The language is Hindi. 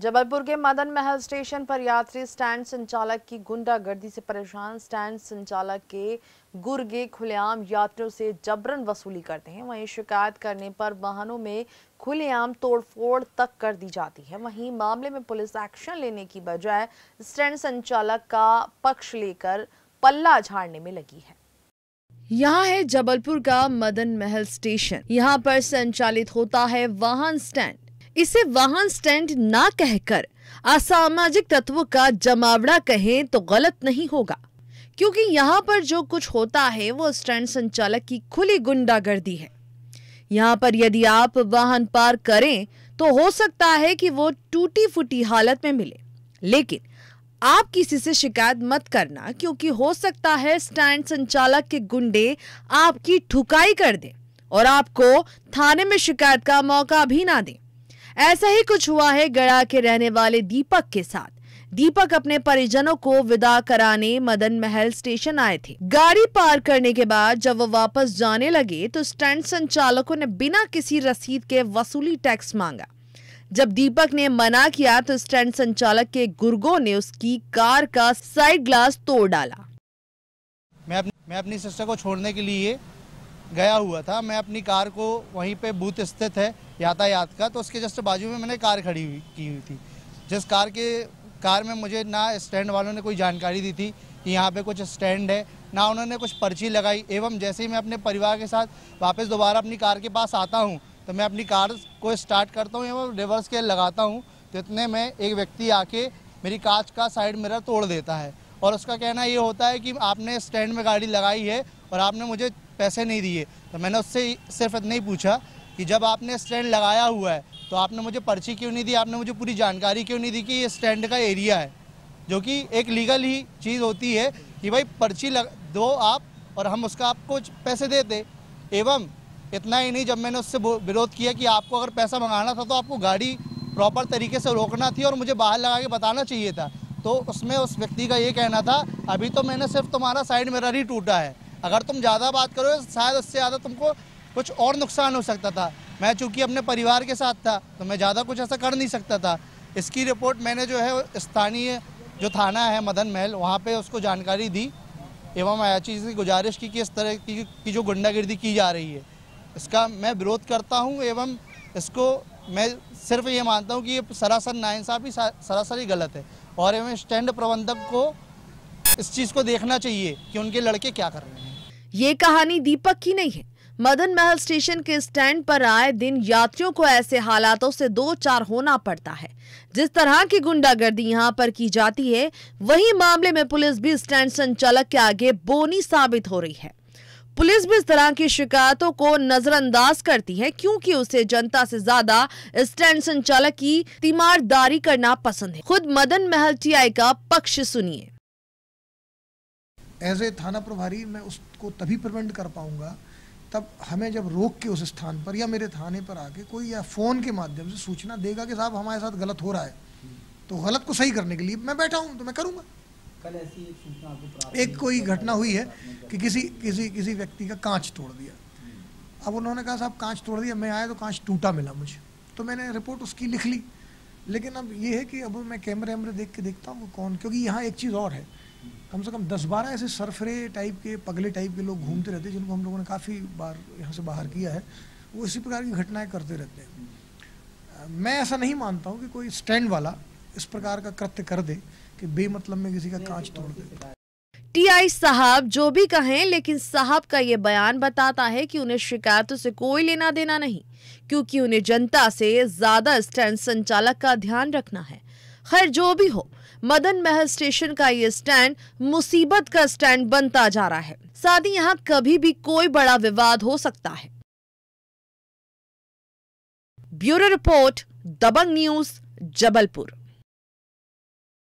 जबलपुर के मदन महल स्टेशन पर यात्री स्टैंड संचालक की गुंडागर्दी से परेशान स्टैंड संचालक के गुर्गे खुलेआम यात्रियों से जबरन वसूली करते हैं वहीं शिकायत करने पर वाहनों में खुलेआम तोड़फोड़ तक कर दी जाती है वहीं मामले में पुलिस एक्शन लेने की बजाय स्टैंड संचालक का पक्ष लेकर पल्ला झाड़ने में लगी है यहाँ है जबलपुर का मदन महल स्टेशन यहाँ पर संचालित होता है वाहन स्टैंड इसे वाहन स्टैंड ना कहकर असामाजिक तत्वों का जमावड़ा कहें तो गलत नहीं होगा क्योंकि यहाँ पर जो कुछ होता है वो स्टैंड संचालक की खुली गुंडागर्दी है यहाँ पर यदि आप वाहन पार करें तो हो सकता है कि वो टूटी फूटी हालत में मिले लेकिन आप किसी से शिकायत मत करना क्योंकि हो सकता है स्टैंड संचालक के गुंडे आपकी ठुकाई कर दें और आपको थाने में शिकायत का मौका भी ना दें ऐसा ही कुछ हुआ है गड़ा के रहने वाले दीपक के साथ दीपक अपने परिजनों को विदा कराने मदन महल स्टेशन आए थे गाड़ी पार करने के बाद जब वो वापस जाने लगे तो स्टैंड संचालकों ने बिना किसी रसीद के वसूली टैक्स मांगा जब दीपक ने मना किया तो स्टैंड संचालक के गुर्गों ने उसकी कार का साइड ग्लास तोड़ डाला मैं अपनी, मैं अपनी सिस्टर को छोड़ने के लिए गया हुआ था मैं अपनी कार को वहीं पे बूथ स्थित है यातायात का तो उसके जस्ट बाजू में मैंने कार खड़ी हुई की हुई थी जिस कार के कार में मुझे ना स्टैंड वालों ने कोई जानकारी दी थी कि यहाँ पे कुछ स्टैंड है ना उन्होंने कुछ पर्ची लगाई एवं जैसे ही मैं अपने परिवार के साथ वापस दोबारा अपनी कार के पास आता हूँ तो मैं अपनी कार को स्टार्ट करता हूँ एवं रिवर्स के लगाता हूँ तो इतने में एक व्यक्ति आके मेरी कांच का साइड मिरर तोड़ देता है और उसका कहना ये होता है कि आपने स्टैंड में गाड़ी लगाई है और आपने मुझे पैसे नहीं दिए तो मैंने उससे सिर्फ इतना ही पूछा कि जब आपने स्टैंड लगाया हुआ है तो आपने मुझे पर्ची क्यों नहीं दी आपने मुझे पूरी जानकारी क्यों नहीं दी कि ये स्टैंड का एरिया है जो कि एक लीगल ही चीज़ होती है कि भाई पर्ची लग दो आप और हम उसका आपको पैसे देते एवं इतना ही नहीं जब मैंने उससे विरोध किया कि आपको अगर पैसा मंगाना था तो आपको गाड़ी प्रॉपर तरीके से रोकना थी और मुझे बाहर लगा के बताना चाहिए था तो उसमें उस व्यक्ति का ये कहना था अभी तो मैंने सिर्फ तुम्हारा साइड मिरर ही टूटा है अगर तुम ज़्यादा बात करो शायद उससे ज़्यादा तुमको कुछ और नुकसान हो सकता था मैं चूँकि अपने परिवार के साथ था तो मैं ज़्यादा कुछ ऐसा कर नहीं सकता था इसकी रिपोर्ट मैंने जो है स्थानीय जो थाना है मदन महल वहाँ पर उसको जानकारी दी एवं आयाची से गुजारिश की कि इस तरह की, की जो गुंडागिर्दी की जा रही है इसका मैं विरोध करता हूँ एवं इसको मैं सिर्फ ये मानता हूँ कि ये सरासर नाइंसाफ़ी सरासर ही गलत है और एवं स्टैंड प्रबंधक को इस चीज को देखना चाहिए कि उनके लड़के क्या कर रहे हैं ये कहानी दीपक की नहीं है मदन महल स्टेशन के स्टैंड पर आए दिन यात्रियों को ऐसे हालातों से दो चार होना पड़ता है जिस तरह की गुंडागर्दी यहाँ पर की जाती है वही मामले में पुलिस भी स्टैंड संचालक के आगे बोनी साबित हो रही है पुलिस भी इस तरह की शिकायतों को नजरअंदाज करती है क्योंकि उसे जनता से ज्यादा स्टैंड संचालक की तीमारदारी करना पसंद है खुद मदन महल टीआई का पक्ष सुनिए एज ए थाना प्रभारी मैं उसको तभी प्रिवेंट कर पाऊंगा तब हमें जब रोक के उस स्थान पर या मेरे थाने पर आके कोई या फ़ोन के माध्यम से सूचना देगा कि साहब हमारे साथ गलत हो रहा है तो गलत को सही करने के लिए मैं बैठा हूँ तो मैं करूंगा एक कोई घटना हुई है कि किसी किसी किसी व्यक्ति का कांच तोड़ दिया अब उन्होंने कहा साहब कांच तोड़ दिया मैं आया तो कांच टूटा मिला मुझे तो मैंने रिपोर्ट उसकी लिख ली लेकिन अब ये है कि अब मैं कैमरे वैमरे देख के देखता हूँ कौन क्योंकि यहाँ एक चीज़ और है कम से कम दस बारह ऐसे सरफरे टाइप के पगले टाइप के लोग घूमते रहते हैं जिनको हम लोगों ने काफ़ी बार यहाँ से बाहर किया है वो इसी प्रकार की घटनाएं करते रहते हैं मैं ऐसा नहीं मानता हूँ कि कोई स्टैंड वाला इस प्रकार का कृत्य कर दे कि बेमतलब में किसी का कांच तोड़ दे टीआई साहब जो भी कहें लेकिन साहब का ये बयान बताता है कि उन्हें शिकायतों से कोई लेना देना नहीं क्योंकि उन्हें जनता से ज्यादा स्टैंड संचालक का ध्यान रखना है खैर जो भी हो मदन महल स्टेशन का ये स्टैंड मुसीबत का स्टैंड बनता जा रहा है साथ ही यहाँ कभी भी कोई बड़ा विवाद हो सकता है bureau report Dabang news Jabalpur